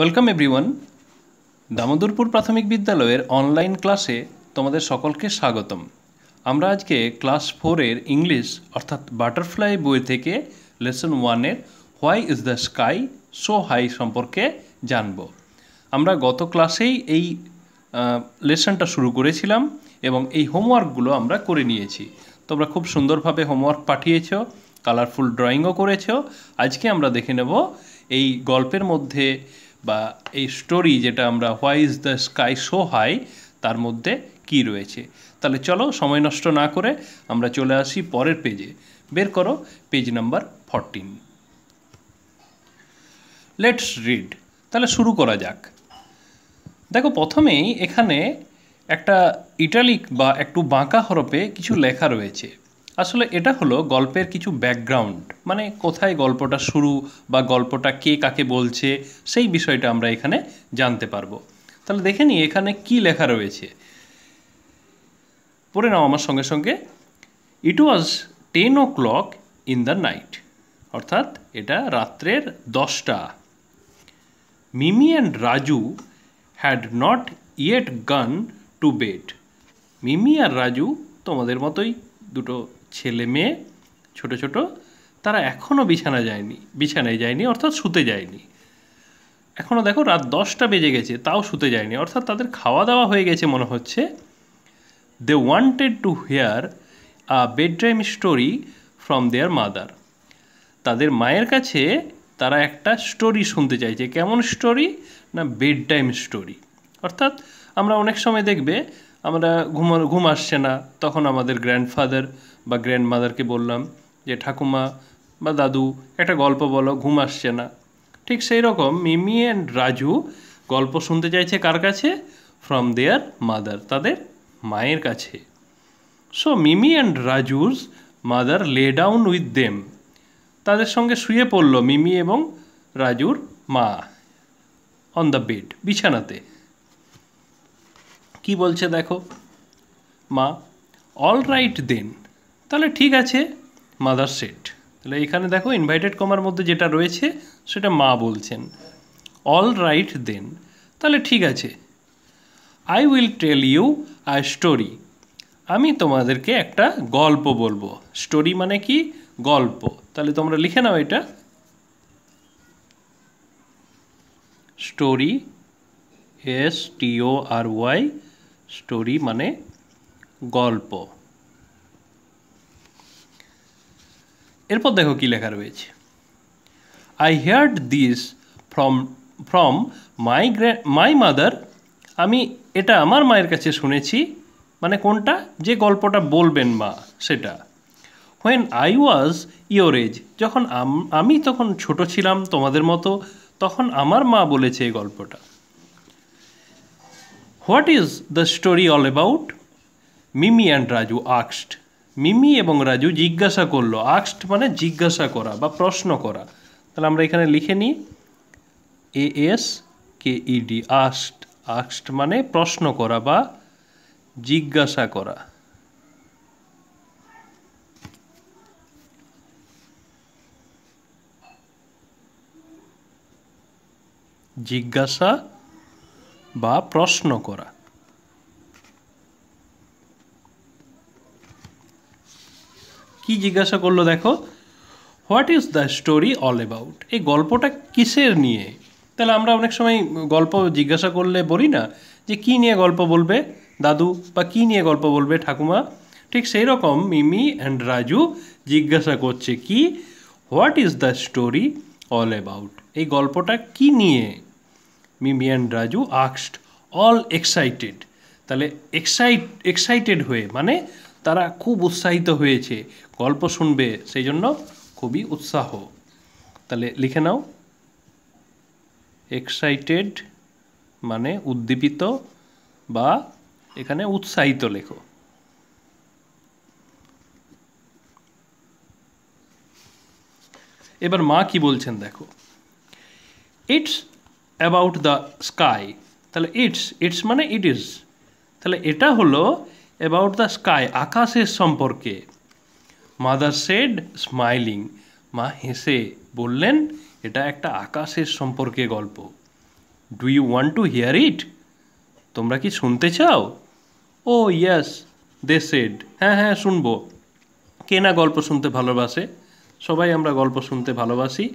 Welcome everyone Damodarpur প্রাথমিক বিদ্যালয়ের online ক্লাসে তোমাদের সকলকে স্বাগতম আমরা আজকে ক্লাস ফোরের ইংলিশ অর্থাৎ বাটারফ্লাই বই থেকে লেসন ওয়ানের why is the sky so high সম্পর্কে জানব আমরা গত ক্লাসেই এই লেসনটা শুরু করেছিলাম এবং এই হোমওয়ার্কগুলো আমরা করে নিয়েছি তোমরা খুব সুন্দরভাবে হোমওয়ার্ক পাঠিয়েছ কালারফুল ড্রয়িংও করেছ আজকে আমরা দেখে নেব এই গল্পের মধ্যে বা এই স্টোরি যেটা আমরা why is the sky so high তার মধ্যে কি রয়েছে তাহলে চলো সময় নষ্ট না করে আমরা চলে আসি পরের পেজে বের করো page number fourteen let's read তাহলে শুরু করা যাক দেখো প্রথমেই এখানে একটা ইটালিক বা একটু বাঁকা হরপে কিছু লেখা রয়েছে আসলে এটা হলো গল্পের কিছু ব্যাকগ্রাউন্ড মানে কোথায় গল্পটা শুরু বা গল্পটা কে কাকে বলছে সেই বিষয়টা আমরা এখানে জানতে পারবো তাহলে দেখে নিই এখানে কি লেখা রয়েছে পড়ে নাও আমার সঙ্গে সঙ্গে it was ten o'clock in the night অর্থাৎ এটা রাত্রের দশটা Mimi and Raju had not yet gone to bed Mimi আর রাজু তোমাদের মতোই দুটো ছেলে মেয়ে ছোট ছোট তারা এখনও বিছানা যায়নি বিছানায় যায়নি অর্থাৎ শুতে যায়নি এখনও দেখো রাত দশটা বেজে গেছে তাও শুতে যায়নি অর্থাৎ তাদের খাওয়া দাওয়া হয়ে গেছে মনে হচ্ছে they wanted to hear a bedtime story from their mother তাদের মায়ের কাছে তারা একটা স্টোরি শুনতে চাইছে কেমন স্টোরি না বেড টাইম স্টোরি অর্থাৎ আমরা অনেক সময় দেখবে আমরা ঘুমানো ঘুম আসছে না তখন আমাদের গ্র্যান্ডফাদার বা গ্র্যান্ডমাদারকে বললাম যে ঠাকুমা বা দাদু একটা গল্প বলো ঘুম আসছে না ঠিক সেই রকম মিমি অ্যান্ড রাজু গল্প শুনতে চাইছে কার কাছে ফ্রম দেয়ার মাদার তাদের মায়ের কাছে so Mimi and Raju's mother lay down with them তাদের সঙ্গে শুয়ে পড়ল মিমি এবং রাজুর মা অন দ্য বেড বিছানাতে কি বলছে দেখো মা অল রাইট দেন তাহলে ঠিক আছে মাদার সেট তাহলে এখানে দেখো ইনভাইটেড কমার মধ্যে যেটা রয়েছে সেটা মা বলছেন অল রাইট দেন তাহলে ঠিক আছে I will tell you a story আমি তোমাদেরকে একটা গল্প বলবো স্টোরি মানে কি গল্প তাহলে তোমরা লিখে নাও এটা স্টোরি এস টিও আর ওয়াই স্টোরি মানে গল্প এরপর দেখো কি লেখা রয়েছে I heard this from from my গ্র্যা মাই মাদার আমি এটা আমার মায়ের কাছে শুনেছি মানে কোনটা যে গল্পটা বলবেন মা সেটা when I was your age যখন আমি তখন ছোট ছিলাম তোমাদের মতো তখন আমার মা বলেছে এই গল্পটা what is the story all about Mimi and Raju আক্সড মিমি এবং রাজু জিজ্ঞাসা করলো আক্সড মানে জিজ্ঞাসা করা বা প্রশ্ন করা তাহলে আমরা এখানে লিখে নিই A S K E D asked asked মানে প্রশ্ন করা বা জিজ্ঞাসা করা জিজ্ঞাসা বা প্রশ্ন করা কি জিজ্ঞাসা করলো দেখো what is the story all about এই গল্পটা কিসের নিয়ে তাহলে আমরা অনেক সময় গল্প জিজ্ঞাসা করলে বলি না যে কি নিয়ে গল্প বলবে দাদু বা কি নিয়ে গল্প বলবে ঠাকুমা ঠিক সেই রকম মিমি অ্যান্ড রাজু জিজ্ঞাসা করছে কি what is the story all about এই গল্পটা কি নিয়ে মিমি অ্যান্ড রাজু আক্সড অল এক্সাইটেড তাহলে এক্সাইট এক্সাইটেড হয়ে মানে তারা খুব উৎসাহিত হয়েছে গল্প শুনবে সেই জন্য খুবই উৎসাহ তাহলে লিখে নাও এক্সাইটেড মানে উদ্দীপিত বা এখানে উৎসাহিত লেখো এবার মা কি বলছেন দেখো ইটস অ্যাবাউট দ্য স্কাই তাহলে ইটস ইটস মানে ইট ইজ তাহলে এটা হলো অ্যাবাউট দ্য স্কাই আকাশের সম্পর্কে মাদার সেড স্মাইলিং মা হেসে বললেন এটা একটা আকাশের সম্পর্কে গল্প do you want to hear it তোমরা কি শুনতে চাও ও ইয়াস দে সেড হ্যাঁ হ্যাঁ শুনবো কে না গল্প শুনতে ভালোবাসে সবাই আমরা গল্প শুনতে ভালোবাসি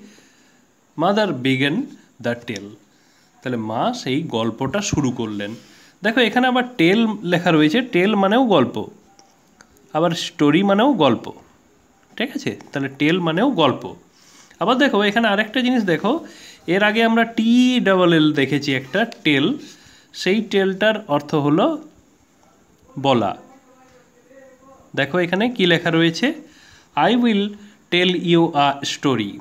মাদার বিগেন দ্য টেল তাহলে মা সেই গল্পটা শুরু করলেন দেখো এখানে আবার টেল লেখা রয়েছে টেল মানেও গল্প আবার স্টোরি মানেও গল্প ঠিক আছে তাহলে টেল মানেও গল্প আবার দেখো এখানে আরেকটা জিনিস দেখো এর আগে আমরা টি ডাবল এল দেখেছি একটা টেল সেই টেলটার অর্থ হলো বলা দেখো এখানে কি লেখা রয়েছে I will tell you a story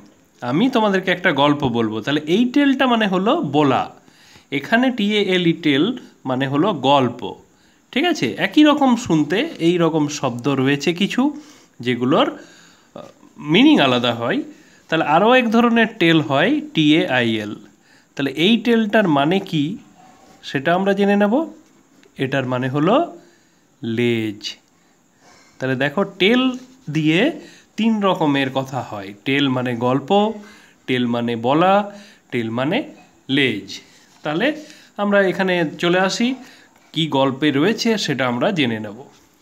আমি তোমাদেরকে একটা গল্প বলবো তাহলে এই টেলটা মানে হলো বলা এখানে টিএএল টেল e মানে হলো গল্প ঠিক আছে একই রকম শুনতে এই রকম শব্দ রয়েছে কিছু যেগুলোর মিনিং আলাদা হয় তাহলে আরও এক ধরনের টেল হয় টিএআইএল তাহলে এই টেলটার মানে কি সেটা আমরা জেনে নেব এটার মানে হলো লেজ তাহলে দেখো টেল দিয়ে তিন রকমের কথা হয় টেল মানে গল্প টেল মানে বলা টেল মানে লেজ তাহলে আমরা এখানে চলে আসি কি গল্পে রয়েছে সেটা আমরা জেনে নেব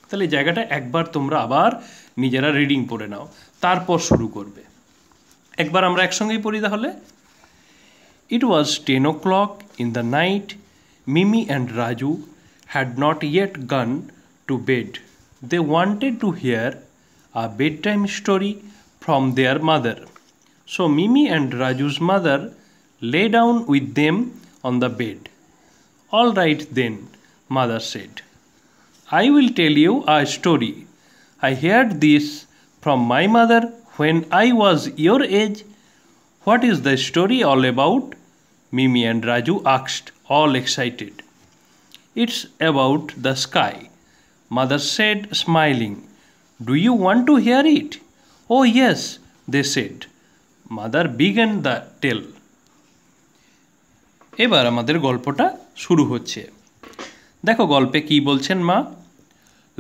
তাহলে জায়গাটা একবার তোমরা আবার নিজেরা রিডিং পড়ে নাও তারপর শুরু করবে একবার আমরা একসঙ্গেই পড়ি তাহলে it was ten o'clock in the night Mimi and Raju had not yet gone to bed they wanted to hear a bedtime story from their mother. So Mimi and Raju's mother lay down with them on the bed. All right then, mother said. I will tell you a story. I heard this from my mother when I was your age. What is the story all about? Mimi and Raju asked, all excited. It's about the sky, mother said, smiling. Do you want to hear it? Oh, yes, they said. Mother began the tale. এবার আমাদের গল্পটা শুরু হচ্ছে দেখো গল্পে কি বলছেন মা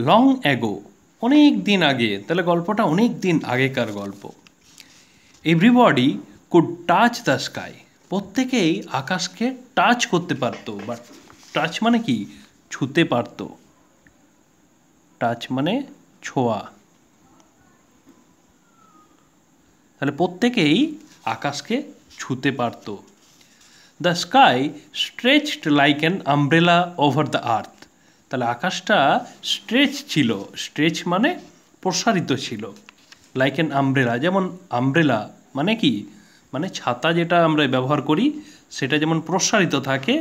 লং অ্যাগো অনেক দিন আগে তাহলে গল্পটা অনেক দিন আগেকার গল্প everybody could touch the sky প্রত্যেকেই আকাশকে টাচ করতে পারত বাট টাচ মানে কি ছুতে পারত টাচ মানে ছোঁয়া তাহলে প্রত্যেকেই আকাশকে ছুতে পারত the sky stretched like an umbrella over the earth তাহলে আকাশটা স্ট্রেচ ছিল স্ট্রেচ মানে প্রসারিত ছিল লাইক অ্যান আমব্রেলা যেমন আমব্রেলা মানে কি মানে ছাতা যেটা আমরা ব্যবহার করি সেটা যেমন প্রসারিত থাকে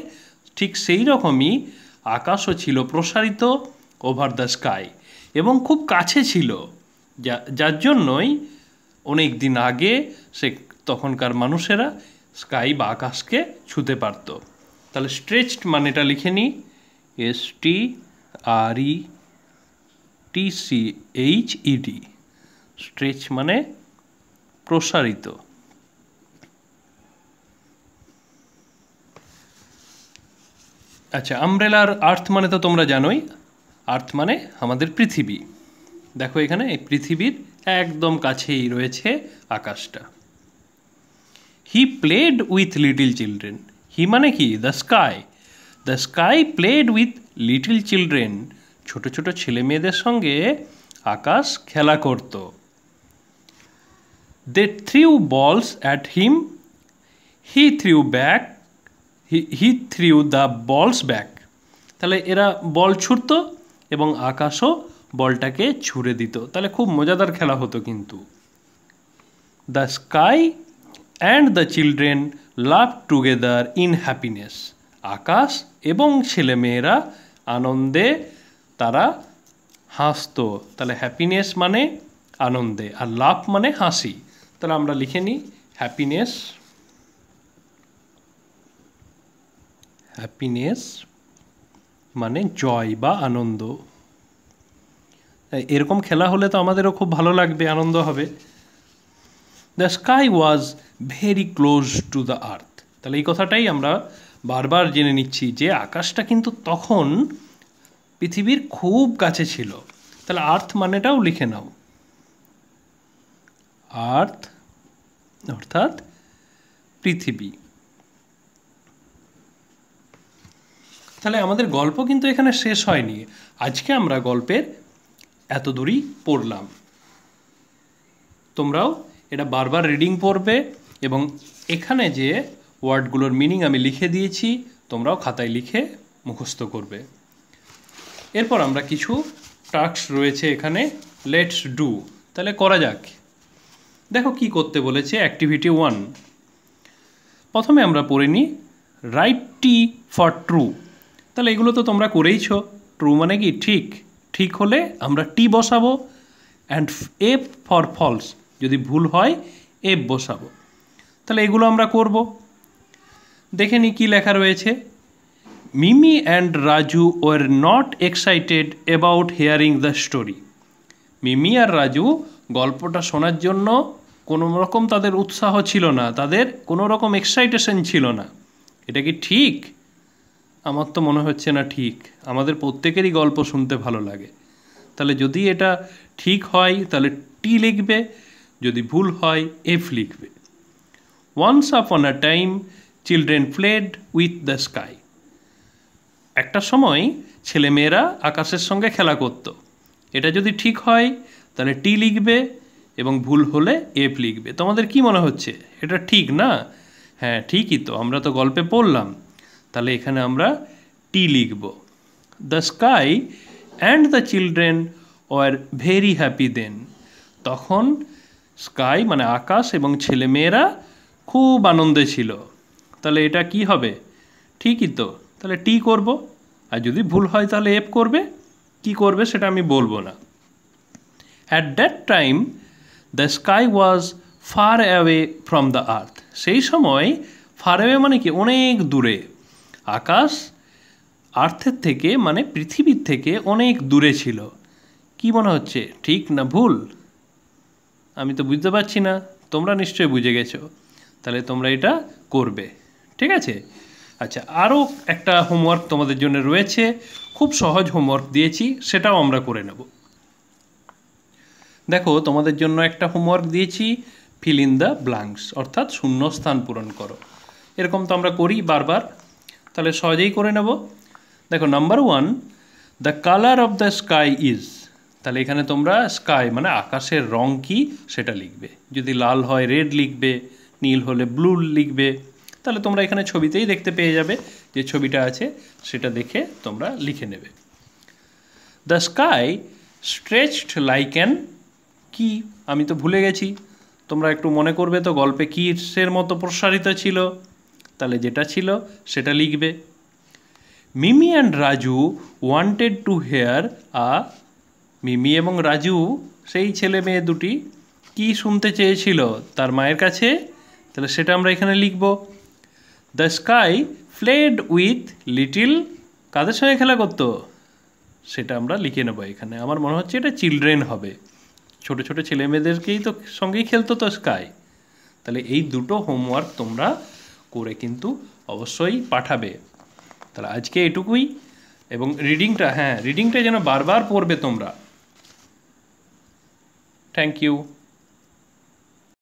ঠিক সেই রকমই আকাশও ছিল প্রসারিত ওভার দ্য স্কাই এবং খুব কাছে ছিল যা যার জন্যই অনেক দিন আগে সে তখনকার মানুষেরা স্কাই বা আকাশকে ছুতে পারত তাহলে স্ট্রেচড মানেটা লিখে নিই S T R E T C H E D stretch মানে প্রসারিত আচ্ছা আমব্রেলার আর্থ মানে তো তোমরা জানোই আর্থ মানে আমাদের পৃথিবী দেখো এখানে এই পৃথিবীর একদম কাছেই রয়েছে আকাশটা he played with little children he মানে কি the sky the sky played with little children ছোট ছোট ছেলে মেয়েদের সঙ্গে আকাশ খেলা করত they threw balls at him he threw back he he threw the balls back তাহলে এরা বল ছুটতো এবং আকাশও বলটাকে ছুঁড়ে দিত তাহলে খুব মজাদার খেলা হতো কিন্তু the sky and the children lived together in happiness আকাশ এবং ছেলেমেয়েরা আনন্দে তারা হাসতো তাহলে হ্যাপিনেস মানে আনন্দে আর লাভ মানে হাসি তাহলে আমরা লিখে নিই হ্যাপিনেস হ্যাপিনেস মানে জয় বা আনন্দ এরকম খেলা হলে তো আমাদেরও খুব ভালো লাগবে আনন্দ হবে the sky was very close to the earth তাহলে এই কথাটাই আমরা বারবার জেনে নিচ্ছি যে আকাশটা কিন্তু তখন পৃথিবীর খুব কাছে ছিল তাহলে আর্থ মানেটাও লিখে নাও আর্থ অর্থাৎ পৃথিবী তাহলে আমাদের গল্প কিন্তু এখানে শেষ হয়নি আজকে আমরা গল্পের এত দূরই পড়লাম তোমরাও এটা বারবার রিডিং পড়বে এবং এখানে যে ওয়ার্ডগুলোর মিনিং আমি লিখে দিয়েছি তোমরাও খাতায় লিখে মুখস্থ করবে এরপর আমরা কিছু টাস্ক রয়েছে এখানে লেটস ডু তাহলে করা যাক দেখো কি করতে বলেছে অ্যাক্টিভিটি ওয়ান প্রথমে আমরা পড়ে নিই রাইট টি ফর ট্রু তাহলে এগুলো তো তোমরা করেইছ ট্রু মানে কি ঠিক ঠিক হলে আমরা টি বসাবো অ্যান্ড এফ ফর ফলস যদি ভুল হয় এফ বসাবো তাহলে এগুলো আমরা করব দেখে নিই কী লেখা রয়েছে Mimi and Raju were not excited about hearing the story Mimi আর রাজু গল্পটা শোনার জন্য কোনো রকম তাদের উৎসাহ ছিল না তাদের কোনো রকম এক্সাইটেশন ছিল না এটা কি ঠিক আমার তো মনে হচ্ছে না ঠিক আমাদের প্রত্যেকেরই গল্প শুনতে ভালো লাগে তাহলে যদি এটা ঠিক হয় তাহলে টি লিখবে যদি ভুল হয় এফ লিখবে once upon a time children played with the sky একটা সময় ছেলেমেয়েরা আকাশের সঙ্গে খেলা করত এটা যদি ঠিক হয় তাহলে টি লিখবে এবং ভুল হলে এফ লিখবে তোমাদের কি মনে হচ্ছে এটা ঠিক না হ্যাঁ ঠিকই তো আমরা তো গল্পে পড়লাম তাহলে এখানে আমরা টি লিখব the sky and the children were very happy then তখন স্কাই মানে আকাশ এবং ছেলেমেয়েরা খুব আনন্দে ছিল তাহলে এটা কি হবে ঠিকই তো তাহলে টি করব আর যদি ভুল হয় তাহলে এফ করবে কি করবে সেটা আমি বলবো না at that time the sky was far away from the earth সেই সময় ফার অ্যাওয়ে মানে কি অনেক দূরে আকাশ আর্থের থেকে মানে পৃথিবীর থেকে অনেক দূরে ছিল কি মনে হচ্ছে ঠিক না ভুল আমি তো বুঝতে পারছি না তোমরা নিশ্চয়ই বুঝে গেছো তাহলে তোমরা এটা করবে ঠিক আছে আচ্ছা আরও একটা হোমওয়ার্ক তোমাদের জন্য রয়েছে খুব সহজ হোমওয়ার্ক দিয়েছি সেটাও আমরা করে নেব দেখো তোমাদের জন্য একটা হোমওয়ার্ক দিয়েছি ফিল ইন দ্য ব্লাঙ্কস অর্থাৎ শূন্যস্থান পূরণ করো এরকম তো আমরা করি বারবার তাহলে সহজেই করে নেব দেখো number one the colour of the sky is তাহলে এখানে তোমরা স্কাই মানে আকাশের রং কি সেটা লিখবে যদি লাল হয় রেড লিখবে নীল হলে ব্লু লিখবে তাহলে তোমরা এখানে ছবিতেই দেখতে পেয়ে যাবে যে ছবিটা আছে সেটা দেখে তোমরা লিখে নেবে the sky stretched like an কি আমি তো ভুলে গেছি তোমরা একটু মনে করবে তো গল্পে কীসের মতো প্রসারিত ছিল তাহলে যেটা ছিল সেটা লিখবে Mimi and Raju wanted to hear a Mimi এবং রাজু সেই ছেলে মেয়ে দুটি কি শুনতে চেয়েছিল তার মায়ের কাছে তাহলে সেটা আমরা এখানে লিখব the sky played with little কাদের সঙ্গে খেলা করতো সেটা আমরা লিখে নেবো এখানে আমার মনে হচ্ছে এটা চিলড্রেন হবে ছোট ছোট ছেলে মেয়েদেরকেই তো সঙ্গেই খেলতো তো স্কাই তাহলে এই দুটো হোমওয়ার্ক তোমরা করে কিন্তু অবশ্যই পাঠাবে তাহলে আজকে এটুকুই এবং রিডিংটা হ্যাঁ রিডিংটা যেন বারবার পড়বে তোমরা থ্যাংক ইউ